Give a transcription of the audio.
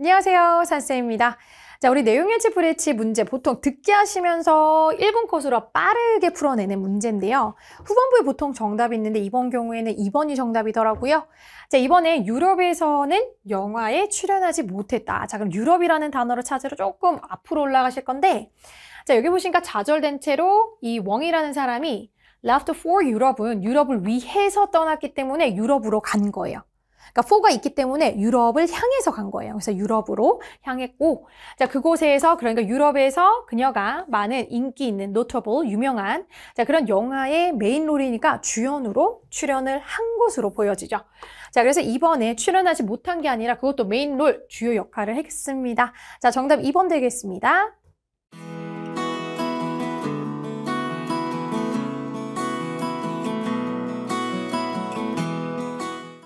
안녕하세요. 산쌤입니다. 자, 우리 내용 일치 브레치 문제 보통 듣기 하시면서 1분 컷으로 빠르게 풀어내는 문제인데요. 후반부에 보통 정답이 있는데 이번 경우에는 2번이 정답이더라고요. 자, 이번에 유럽에서는 영화에 출연하지 못했다. 자, 그럼 유럽이라는 단어를 찾으러 조금 앞으로 올라가실 건데 자, 여기 보시니까 좌절된 채로 이 웡이라는 사람이 left for 유럽은 유럽을 위해서 떠났기 때문에 유럽으로 간 거예요. 그러니까 포가 있기 때문에 유럽을 향해서 간 거예요. 그래서 유럽으로 향했고 자 그곳에서 그러니까 유럽에서 그녀가 많은 인기 있는 노 o t 유명한 자 그런 영화의 메인 롤이니까 주연으로 출연을 한 것으로 보여지죠. 자 그래서 이번에 출연하지 못한 게 아니라 그것도 메인 롤 주요 역할을 했습니다. 자 정답 2번 되겠습니다.